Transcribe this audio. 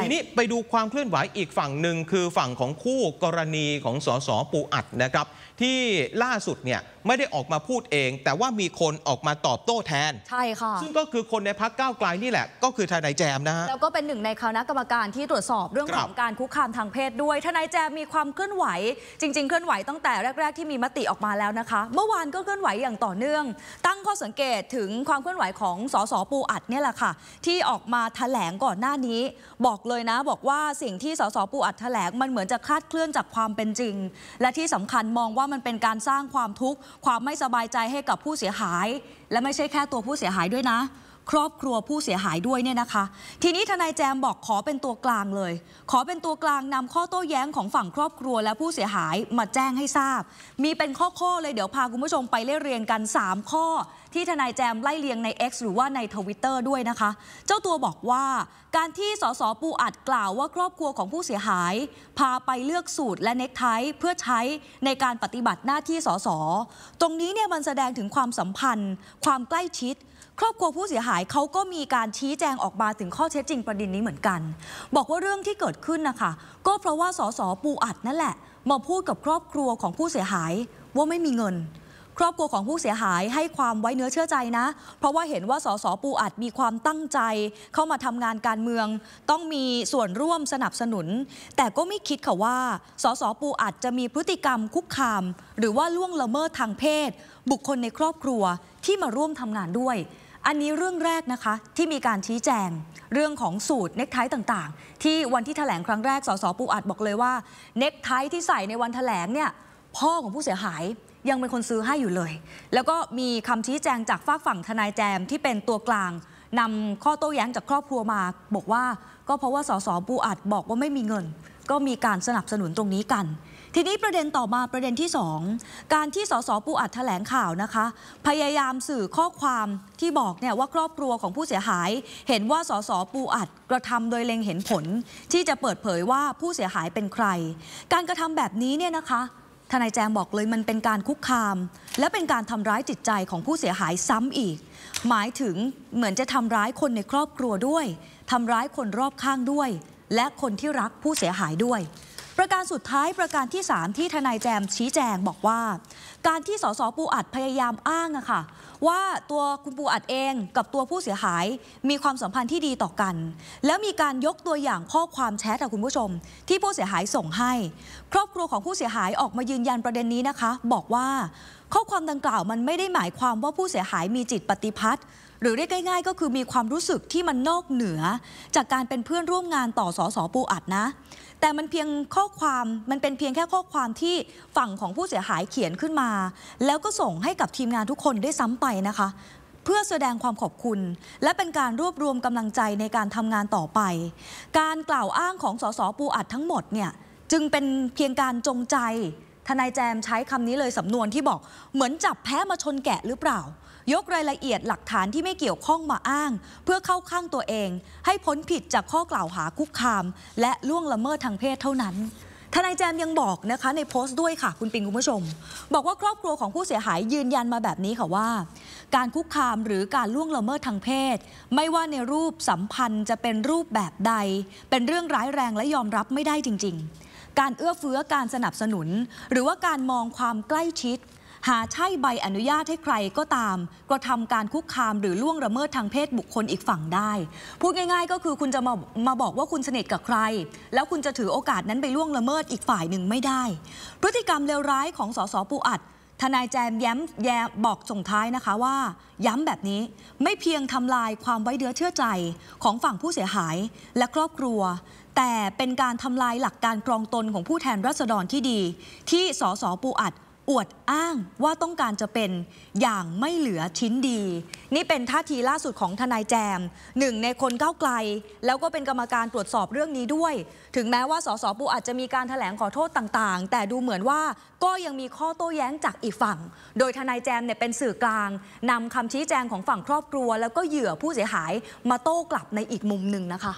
ทีนี้ไปดูความเคลื่อนไหวอีกฝั่งหนึ่ง คือฝั่งของคู่กรณีของสสปูอัดนะครับ ที่ล่าสุดเนี่ยไม่ได้ออกมาพูดเอง แต่ว่ามีคนออกมาตอบโต้แทน ใช่ค่ะ ซึ่งก็คือคนในพักก้าวไกลนี่แหละ ก็คือทนายแจมนะฮะแล้วก็เป็นหนึ่งในคณะกรรมการที่ตรวจสอบเรื่องของการคุกคามทางเพศด้วย ทนายแจมมีความเคลื่อนไหว จริงๆ เคลื่อนไหวตั้งแต่แรกๆที่มีมติออกมาแล้วนะคะ เมื่อวานก็เคลื่อนไหวอย่างต่อเนื่องตั้งข้อสังเกตถึงความเคลื่อนไหวของสสปูอัดเนี่ยแหละค่ะที่ออกมาแถลงก่อนหน้านี้บอกเลยนะ บอกว่าสิ่งที่สสปูอัดแถลงมันเหมือนจะคลาดเคลื่อนจากความเป็นจริง และที่สำคัญมองว่ามันเป็นการสร้างความทุกข์ความไม่สบายใจให้กับผู้เสียหาย และไม่ใช่แค่ตัวผู้เสียหายด้วยนะครอบครัวผู้เสียหายด้วยเนี่ยนะคะ ทีนี้ทนายแจมบอกขอเป็นตัวกลางเลย ขอเป็นตัวกลางนำข้อโต้แย้งของฝั่งครอบครัวและผู้เสียหายมาแจ้งให้ทราบ มีเป็นข้อๆเลยเดี๋ยวพาคุณผู้ชมไปเล่เรียงกัน 3 ข้อ ที่ทนายแจมไล่เรียงใน X หรือว่าในทวิตเตอร์ด้วยนะคะ เจ้าตัวบอกว่า การที่สสปูอัดกล่าวว่าครอบครัวของผู้เสียหาย พาไปเลือกสูตรและเน็กไทเพื่อใช้ในการปฏิบัติหน้าที่สสตรงนี้เนี่ยมันแสดงถึงความสัมพันธ์ ความใกล้ชิดครอบครัวผู้เสียหายเขาก็มีการชี้แจงออกมาถึงข้อเท็จจริงประเด็นนี้เหมือนกัน บอกว่าเรื่องที่เกิดขึ้นนะคะก็เพราะว่าสสปูอัดนั่นแหละ มาพูดกับครอบครัวของผู้เสียหาย ว่าไม่มีเงิน ครอบครัวของผู้เสียหายให้ความไว้เนื้อเชื่อใจนะ เพราะว่าเห็นว่าสสปูอัดมีความตั้งใจเข้ามาทำงานการเมือง ต้องมีส่วนร่วมสนับสนุน แต่ก็ไม่คิดค่ะว่าสสปูอัดจะมีพฤติกรรมคุกคาม หรือว่าล่วงละเมิดทางเพศ บุคคลในครอบครัวที่มาร่วมทำงานด้วยอันนี้เรื่องแรกนะคะที่มีการชี้แจง เรื่องของสูตรเน็กไทต่างๆ ที่วันที่ถแถลงครั้งแรกสสปูอัดบอกเลยว่า เน็กไทที่ใส่ในวันถแถลงเนี่ยพ่อของผู้เสียหายยังเป็นคนซื้อให้อยู่เลย แล้วก็มีคำชี้แจงจากฝากฝั่งทนายแจมที่เป็นตัวกลาง นำข้อโต้แย้งจากครอบครัวมาบอกว่าก็เพราะว่าสสปูอัดบอกว่าไม่มีเงิน ก็มีการสนับสนุนตรงนี้กันทีนี้ประเด็นต่อมาประเด็นที่ 2 การที่สสปูอัดแถลงข่าวนะคะ พยายามสื่อข้อความที่บอกเนี่ยว่าครอบครัวของผู้เสียหาย เห็นว่าสสปูอัดกระทำโดยเล็งเห็นผล ที่จะเปิดเผยว่าผู้เสียหายเป็นใคร การกระทำแบบนี้เนี่ยนะคะ ทนายแจมบอกเลยมันเป็นการคุกคาม และเป็นการทำร้ายจิตใจของผู้เสียหายซ้ำอีก หมายถึงเหมือนจะทำร้ายคนในครอบครัวด้วยทำร้ายคนรอบข้างด้วย และคนที่รักผู้เสียหายด้วยประการสุดท้ายประการที่3ที่ทนายแจมชี้แจงบอกว่าการที่สสปูอัดพยายามอ้างอะค่ะว่าตัวคุณปูอัดเองกับตัวผู้เสียหายมีความสัมพันธ์ที่ดีต่อกัน แล้วมีการยกตัวอย่างข้อความแชทอะคุณผู้ชม ที่ผู้เสียหายส่งให้ ครอบครัวของผู้เสียหายออกมายืนยันประเด็นนี้นะคะ บอกว่า ข้อความดังกล่าวมันไม่ได้หมายความว่าผู้เสียหายมีจิตปฏิพัต์หรือเรียกง่ายๆ ก็คือมีความรู้สึกที่มันนอกเหนือ จากการเป็นเพื่อนร่วมงานต่อสอสอปูอัดนะ แต่มันเพียงข้อความมันเป็นเพียงแค่ข้อความที่ฝั่งของผู้เสียหายเขียนขึ้นมา แล้วก็ส่งให้กับทีมงานทุกคนได้ซ้ำไปนะคะ เพื่อแสดงความขอบคุณ และเป็นการรวบรวมกำลังใจในการทำงานต่อไป การกล่าวอ้างของสสปูอัดทั้งหมดเนี่ยจึงเป็นเพียงการจงใจ ทนายแจมใช้คำนี้เลยสำนวนที่บอกเหมือนจับแพ้มาชนแกะหรือเปล่ายกรายละเอียดหลักฐานที่ไม่เกี่ยวข้องมาอ้าง เพื่อเข้าข้างตัวเอง ให้พ้นผิดจากข้อกล่าวหาคุกคาม และล่วงละเมิดทางเพศเท่านั้น ทนายแจมยังบอกนะคะในโพสต์ด้วยค่ะคุณปิงคุณผู้ชม บอกว่าครอบครัวของผู้เสียหายยืนยันมาแบบนี้ค่ะว่า การคุกคามหรือการล่วงละเมิดทางเพศ ไม่ว่าในรูปสัมพันธ์จะเป็นรูปแบบใด เป็นเรื่องร้ายแรงและยอมรับไม่ได้จริง ๆ การเอื้อเฟื้อการสนับสนุน หรือว่าการมองความใกล้ชิดหาใช่ใบอนุญาตให้ใครก็ตามกระทำการคุกคามหรือล่วงละเมิดทางเพศบุคคลอีกฝั่งได้ พูดง่ายๆก็คือคุณจะมามาบอกว่าคุณสนิทกับใคร แล้วคุณจะถือโอกาสนั้นไปล่วงละเมิดอีกฝ่ายหนึ่งไม่ได้ พฤติกรรมเลวร้ายของสสปูอัด ทนายแจมแย้มแยบอกส่งท้ายนะคะว่า ย้ำแบบนี้ไม่เพียงทำลายความไว้เดือเชื่อใจของฝั่งผู้เสียหาย และครอบครัว แต่เป็นการทำลายหลักการกรองตนของผู้แทนรัษฎรที่ดี ที่สสปูอัดอวดอ้างว่าต้องการจะเป็นอย่างไม่เหลือชิ้นดี นี่เป็นท่าทีล่าสุดของทนายแจมหนึ่งในคนก้าวไกลแล้วก็เป็นกรรมการตรวจสอบเรื่องนี้ด้วย ถึงแม้ว่าสสปูอาจจะมีการถแถลงขอโทษต่างๆ แต่ดูเหมือนว่าก็ยังมีข้อโต้แย้งจากอีกฝั่ง โดยทนายแจมเนี่ยเป็นสื่อกลาง นำคำชี้แจงของฝั่งครอบครัว แล้วก็เหยื่อผู้เสียหายมาโต้กลับในอีกมุมหนึ่งนะคะ